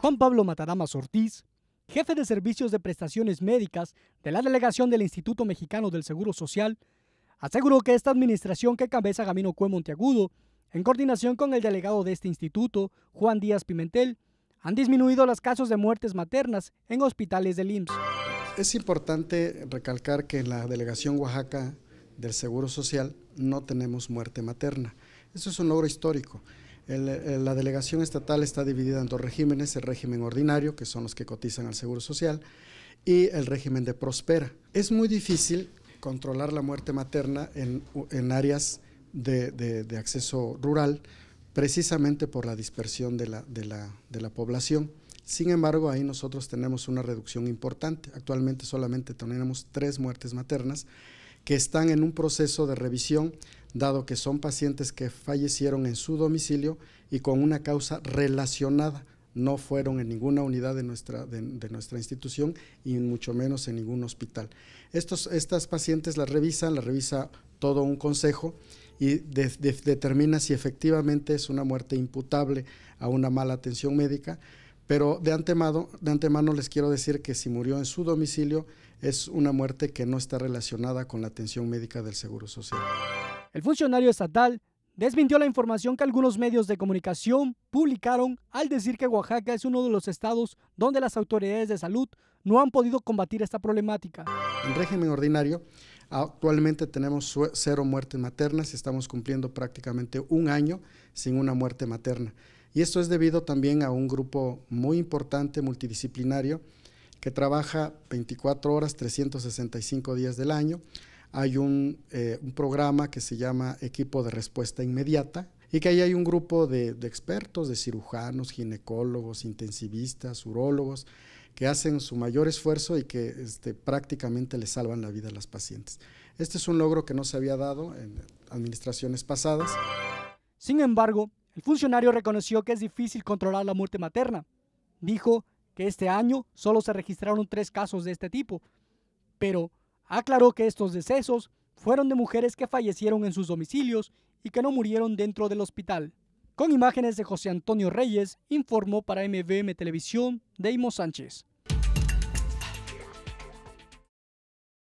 Juan Pablo Matadamas Ortiz, jefe de servicios de prestaciones médicas de la delegación del Instituto Mexicano del Seguro Social, aseguró que esta administración que cabeza Gamino Cue Monteagudo, en coordinación con el delegado de este instituto, Juan Díaz Pimentel, han disminuido los casos de muertes maternas en hospitales del IMSS. Es importante recalcar que en la delegación Oaxaca del Seguro Social no tenemos muerte materna. Eso es un logro histórico. Eh, la delegación estatal está dividida en dos regímenes, el régimen ordinario, que son los que cotizan al Seguro Social, y el régimen de Prospera. Es muy difícil controlar la muerte materna en, áreas de, acceso rural, precisamente por la dispersión de la población. Sin embargo, ahí nosotros tenemos una reducción importante. Actualmente solamente tenemos tres muertes maternas que están en un proceso de revisión dado que son pacientes que fallecieron en su domicilio y con una causa relacionada. No fueron en ninguna unidad de nuestra, de, nuestra institución y mucho menos en ningún hospital. estas pacientes las revisan, las revisa todo un consejo y determina si efectivamente es una muerte imputable a una mala atención médica. Pero de de antemano les quiero decir que si murió en su domicilio es una muerte que no está relacionada con la atención médica del Seguro Social. El funcionario estatal desmintió la información que algunos medios de comunicación publicaron al decir que Oaxaca es uno de los estados donde las autoridades de salud no han podido combatir esta problemática. En régimen ordinario, actualmente tenemos cero muertes maternas y estamos cumpliendo prácticamente un año sin una muerte materna. Y esto es debido también a un grupo muy importante multidisciplinario que trabaja 24 horas, 365 días del año, hay eh, un, programa que se llama Equipo de Respuesta Inmediata y que ahí hay un grupo de, expertos, de cirujanos, ginecólogos, intensivistas, urólogos, que hacen su mayor esfuerzo y que este, prácticamente le salvan la vida a las pacientes. Este es un logro que no se había dado en administraciones pasadas. Sin embargo, el funcionario reconoció que es difícil controlar la muerte materna. Dijo que este año solo se registraron tres casos de este tipo, pero Aclaró que estos decesos fueron de mujeres que fallecieron en sus domicilios y que no murieron dentro del hospital. Con imágenes de José Antonio Reyes, informó para MVM Televisión Deimos Sánchez.